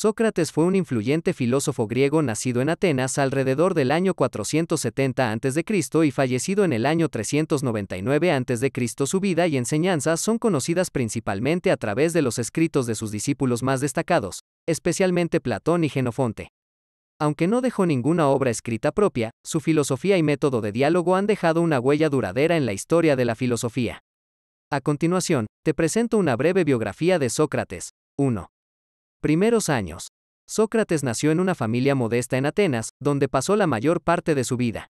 Sócrates fue un influyente filósofo griego nacido en Atenas alrededor del año 470 a.C. y fallecido en el año 399 a.C. Su vida y enseñanzas son conocidas principalmente a través de los escritos de sus discípulos más destacados, especialmente Platón y Genofonte. Aunque no dejó ninguna obra escrita propia, su filosofía y método de diálogo han dejado una huella duradera en la historia de la filosofía. A continuación, te presento una breve biografía de Sócrates. 1. Primeros años. Sócrates nació en una familia modesta en Atenas, donde pasó la mayor parte de su vida.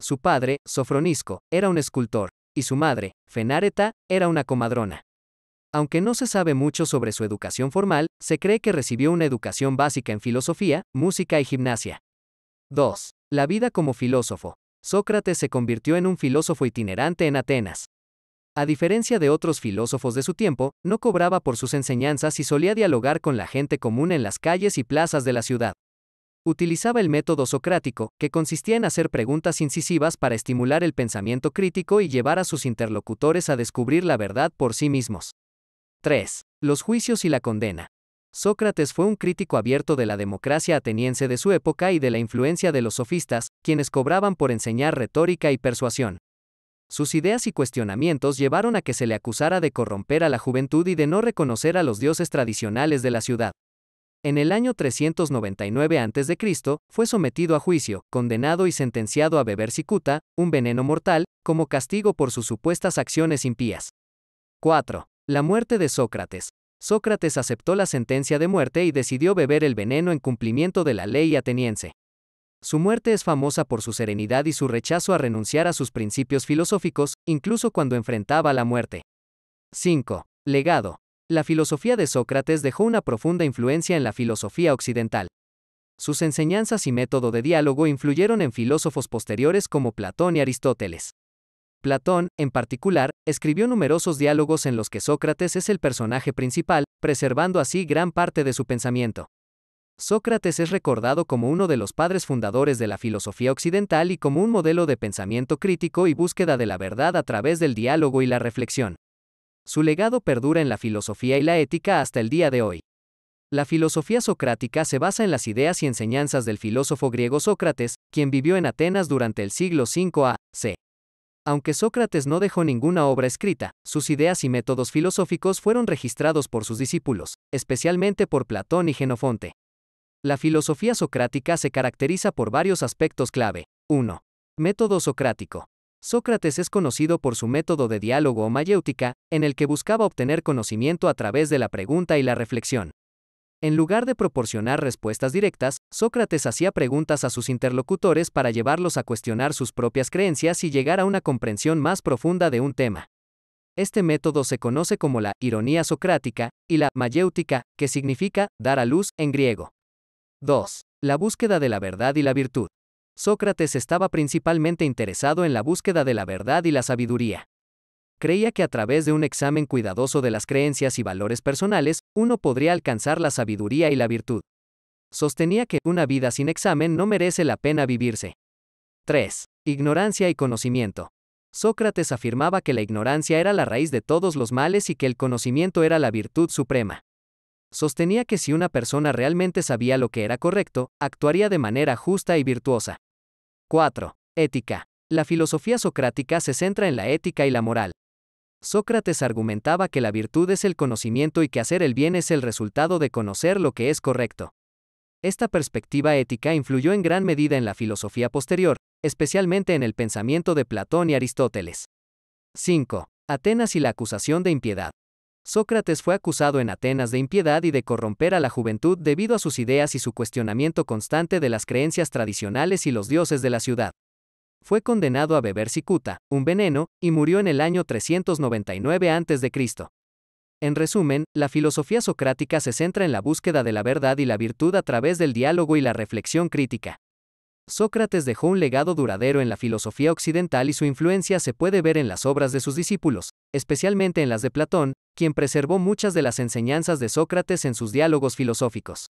Su padre, Sofronisco, era un escultor, y su madre, Fenareta, era una comadrona. Aunque no se sabe mucho sobre su educación formal, se cree que recibió una educación básica en filosofía, música y gimnasia. 2. La vida como filósofo. Sócrates se convirtió en un filósofo itinerante en Atenas. A diferencia de otros filósofos de su tiempo, no cobraba por sus enseñanzas y solía dialogar con la gente común en las calles y plazas de la ciudad. Utilizaba el método socrático, que consistía en hacer preguntas incisivas para estimular el pensamiento crítico y llevar a sus interlocutores a descubrir la verdad por sí mismos. 3. Los juicios y la condena. Sócrates fue un crítico abierto de la democracia ateniense de su época y de la influencia de los sofistas, quienes cobraban por enseñar retórica y persuasión. Sus ideas y cuestionamientos llevaron a que se le acusara de corromper a la juventud y de no reconocer a los dioses tradicionales de la ciudad. En el año 399 a.C., fue sometido a juicio, condenado y sentenciado a beber cicuta, un veneno mortal, como castigo por sus supuestas acciones impías. 4. La muerte de Sócrates. Sócrates aceptó la sentencia de muerte y decidió beber el veneno en cumplimiento de la ley ateniense. Su muerte es famosa por su serenidad y su rechazo a renunciar a sus principios filosóficos, incluso cuando enfrentaba la muerte. 5. Legado. La filosofía de Sócrates dejó una profunda influencia en la filosofía occidental. Sus enseñanzas y método de diálogo influyeron en filósofos posteriores como Platón y Aristóteles. Platón, en particular, escribió numerosos diálogos en los que Sócrates es el personaje principal, preservando así gran parte de su pensamiento. Sócrates es recordado como uno de los padres fundadores de la filosofía occidental y como un modelo de pensamiento crítico y búsqueda de la verdad a través del diálogo y la reflexión. Su legado perdura en la filosofía y la ética hasta el día de hoy. La filosofía socrática se basa en las ideas y enseñanzas del filósofo griego Sócrates, quien vivió en Atenas durante el siglo V a.C. Aunque Sócrates no dejó ninguna obra escrita, sus ideas y métodos filosóficos fueron registrados por sus discípulos, especialmente por Platón y Genofonte. La filosofía socrática se caracteriza por varios aspectos clave. 1. Método socrático. Sócrates es conocido por su método de diálogo o mayéutica, en el que buscaba obtener conocimiento a través de la pregunta y la reflexión. En lugar de proporcionar respuestas directas, Sócrates hacía preguntas a sus interlocutores para llevarlos a cuestionar sus propias creencias y llegar a una comprensión más profunda de un tema. Este método se conoce como la ironía socrática y la mayéutica, que significa dar a luz en griego. 2. La búsqueda de la verdad y la virtud. Sócrates estaba principalmente interesado en la búsqueda de la verdad y la sabiduría. Creía que a través de un examen cuidadoso de las creencias y valores personales, uno podría alcanzar la sabiduría y la virtud. Sostenía que una vida sin examen no merece la pena vivirse. 3. Ignorancia y conocimiento. Sócrates afirmaba que la ignorancia era la raíz de todos los males y que el conocimiento era la virtud suprema sostenía que si una persona realmente sabía lo que era correcto, actuaría de manera justa y virtuosa. 4. Ética. La filosofía socrática se centra en la ética y la moral. Sócrates argumentaba que la virtud es el conocimiento y que hacer el bien es el resultado de conocer lo que es correcto. Esta perspectiva ética influyó en gran medida en la filosofía posterior, especialmente en el pensamiento de Platón y Aristóteles. 5. Atenas y la acusación de impiedad. Sócrates fue acusado en Atenas de impiedad y de corromper a la juventud debido a sus ideas y su cuestionamiento constante de las creencias tradicionales y los dioses de la ciudad. Fue condenado a beber cicuta, un veneno, y murió en el año 399 a.C. En resumen, la filosofía socrática se centra en la búsqueda de la verdad y la virtud a través del diálogo y la reflexión crítica. Sócrates dejó un legado duradero en la filosofía occidental y su influencia se puede ver en las obras de sus discípulos, especialmente en las de Platón, quien preservó muchas de las enseñanzas de Sócrates en sus diálogos filosóficos.